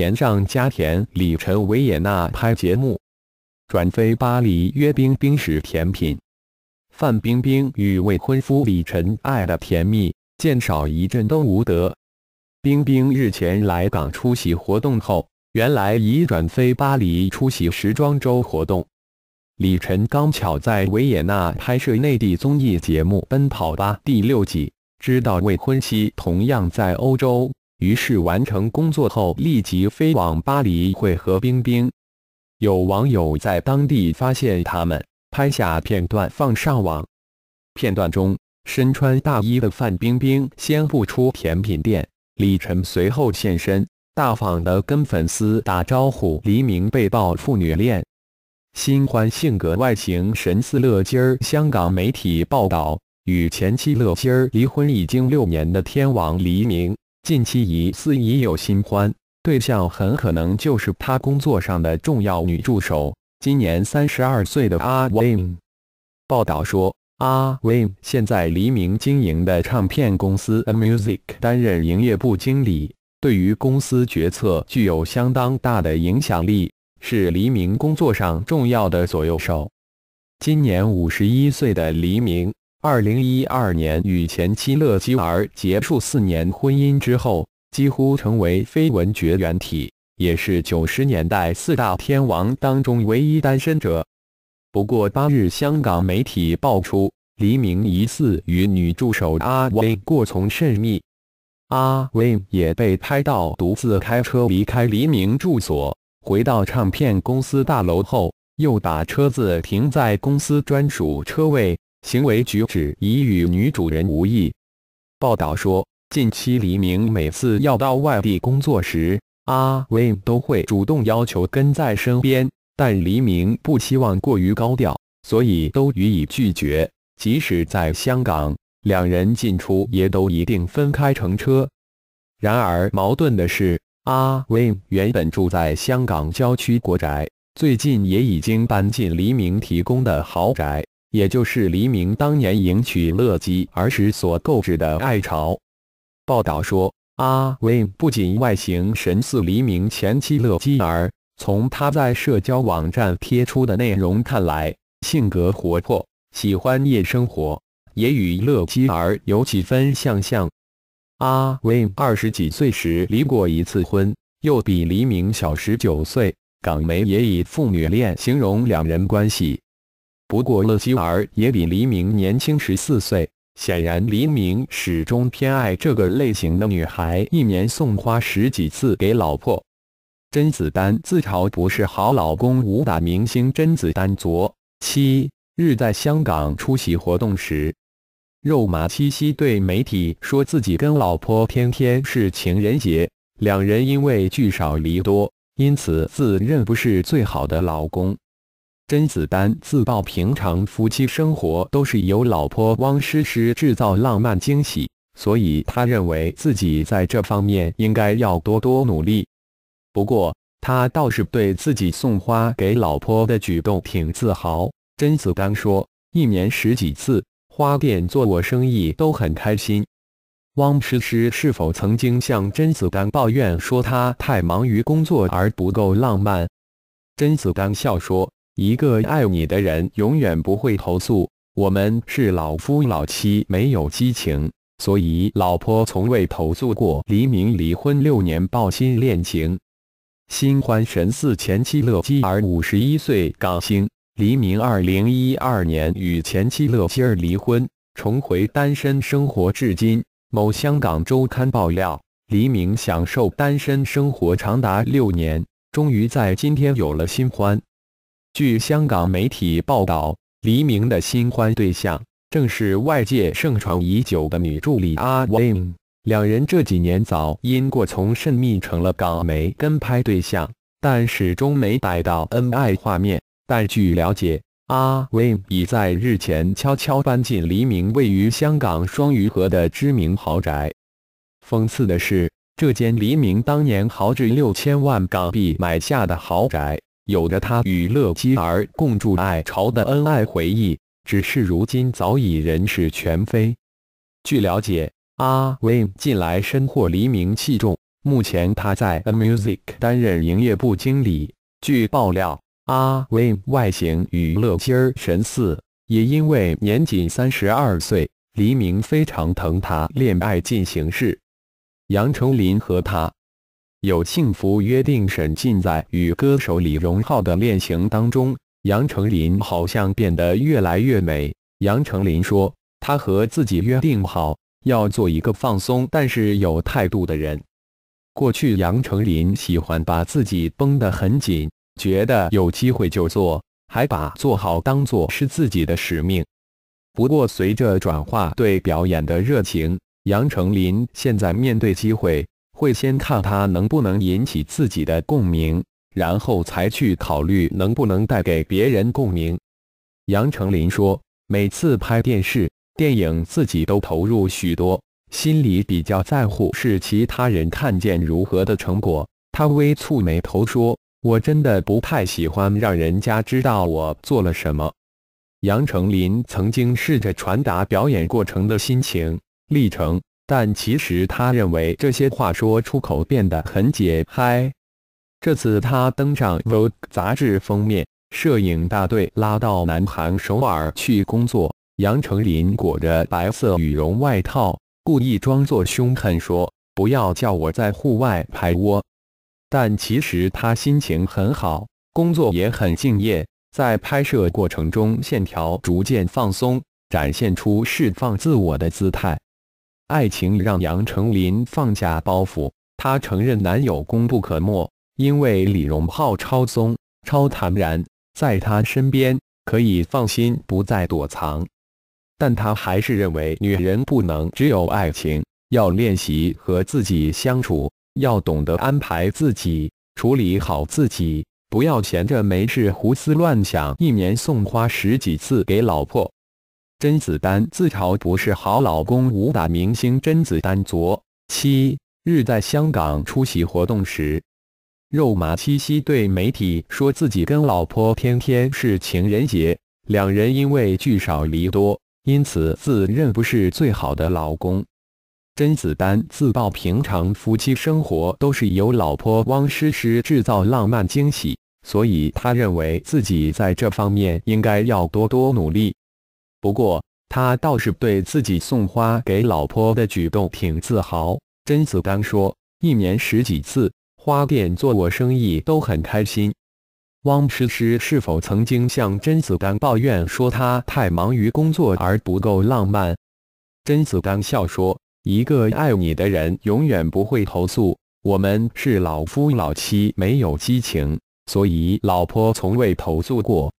甜上加甜，李晨维也纳拍节目，转飞巴黎约冰冰吃甜品。范冰冰与未婚夫李晨爱的甜蜜，见少一阵都无得。冰冰日前来港出席活动后，原来已转飞巴黎出席时装周活动。李晨刚巧在维也纳拍摄内地综艺节目《奔跑吧》第六季，知道未婚妻同样在欧洲。于是完成工作后，立即飞往巴黎会合冰冰。有网友在当地发现他们，拍下片段放上网。片段中，身穿大衣的范冰冰先步出甜品店，李晨随后现身，大方的跟粉丝打招呼。黎明被曝父女恋，新欢性格外形神似乐基儿。香港媒体报道，与前妻乐基儿离婚已经六年的天王黎明。近期疑似已有新欢，对象很可能就是他工作上的重要女助手。今年三十二岁的阿 n 姆，报道说，阿 n 姆现在黎明经营的唱片公司 A Music 担任营业部经理，对于公司决策具有相当大的影响力，是黎明工作上重要的左右手。今年五十一岁的黎明。二零一二年与前妻乐基儿结束四年婚姻之后，几乎成为绯闻绝缘体，也是九十年代四大天王当中唯一单身者。不过八日，香港媒体爆出黎明疑似与女助手阿威过从甚密，阿威也被拍到独自开车离开黎明住所，回到唱片公司大楼后，又把车子停在公司专属车位。行为举止已与女主人无异。报道说，近期黎明每次要到外地工作时，阿伟都会主动要求跟在身边，但黎明不希望过于高调，所以都予以拒绝。即使在香港，两人进出也都一定分开乘车。然而，矛盾的是，阿伟原本住在香港郊区国宅，最近也已经搬进黎明提供的豪宅。也就是黎明当年迎娶乐基儿时所购置的爱巢。报道说，阿威不仅外形神似黎明前妻乐基儿，从他在社交网站贴出的内容看来，性格活泼，喜欢夜生活，也与乐基儿有几分相像。阿威二十几岁时离过一次婚，又比黎明小十九岁，港媒也以父女恋形容两人关系。不过，乐基儿也比黎明年轻十四岁。显然，黎明始终偏爱这个类型的女孩，一年送花十几次给老婆。甄子丹自嘲不是好老公，武打明星甄子丹昨七日在香港出席活动时，肉麻七夕对媒体说自己跟老婆天天是情人节，两人因为聚少离多，因此自认不是最好的老公。甄子丹自曝平常夫妻生活都是由老婆汪诗诗制造浪漫惊喜，所以他认为自己在这方面应该要多多努力。不过他倒是对自己送花给老婆的举动挺自豪。甄子丹说：“一年十几次，花店做我生意都很开心。”汪诗诗是否曾经向甄子丹抱怨说他太忙于工作而不够浪漫？甄子丹笑说。一个爱你的人永远不会投诉。我们是老夫老妻，没有激情，所以老婆从未投诉过。黎明离婚六年抱新恋情，新欢神似前妻乐基儿。五十一岁港星黎明，二零一二年与前妻乐基儿离婚，重回单身生活至今。某香港周刊爆料，黎明享受单身生活长达六年，终于在今天有了新欢。据香港媒体报道，黎明的新欢对象正是外界盛传已久的女助理阿 w 威。两人这几年早因过从甚密成了港媒跟拍对象，但始终没逮到恩爱画面。但据了解，阿 w 威已在日前悄悄搬进黎明位于香港双鱼河的知名豪宅。讽刺的是，这间黎明当年豪掷六千万港币买下的豪宅。有着他与乐基儿共筑爱巢的恩爱回忆，只是如今早已人事全非。据了解，阿 Win 近来深获黎明器重，目前他在 A Music 担任营业部经理。据爆料，阿 Win 外形与乐基儿神似，也因为年仅三十二岁，黎明非常疼他。恋爱进行式，杨丞琳和他。有幸福约定。沈浸在与歌手李荣浩的恋情当中，杨丞琳好像变得越来越美。杨丞琳说：“她和自己约定好，要做一个放松但是有态度的人。过去，杨丞琳喜欢把自己绷得很紧，觉得有机会就做，还把做好当作是自己的使命。不过，随着转化对表演的热情，杨丞琳现在面对机会。”会先看他能不能引起自己的共鸣，然后才去考虑能不能带给别人共鸣。杨成林说：“每次拍电视、电影，自己都投入许多，心里比较在乎是其他人看见如何的成果。”他微蹙眉头说：“我真的不太喜欢让人家知道我做了什么。”杨成林曾经试着传达表演过程的心情历程。但其实他认为这些话说出口变得很解嗨。这次他登上 Vogue 杂志封面，摄影大队拉到南韩首尔去工作。杨丞琳裹着白色羽绒外套，故意装作凶狠说：“不要叫我在户外拍窝。”但其实他心情很好，工作也很敬业。在拍摄过程中，线条逐渐放松，展现出释放自我的姿态。爱情让杨丞琳放下包袱，她承认男友功不可没，因为李荣浩超松、超坦然，在她身边可以放心不再躲藏。但她还是认为女人不能只有爱情，要练习和自己相处，要懂得安排自己，处理好自己，不要闲着没事胡思乱想，一年送花十几次给老婆。甄子丹自嘲不是好老公，武打明星甄子丹昨七日在香港出席活动时，肉麻七夕对媒体说自己跟老婆天天是情人节，两人因为聚少离多，因此自认不是最好的老公。甄子丹自曝平常夫妻生活都是由老婆汪诗诗制造浪漫惊喜，所以他认为自己在这方面应该要多多努力。不过，他倒是对自己送花给老婆的举动挺自豪。甄子丹说：“一年十几次，花店做我生意都很开心。”汪诗诗是否曾经向甄子丹抱怨说他太忙于工作而不够浪漫？甄子丹笑说：“一个爱你的人永远不会投诉，我们是老夫老妻，没有激情，所以老婆从未投诉过。”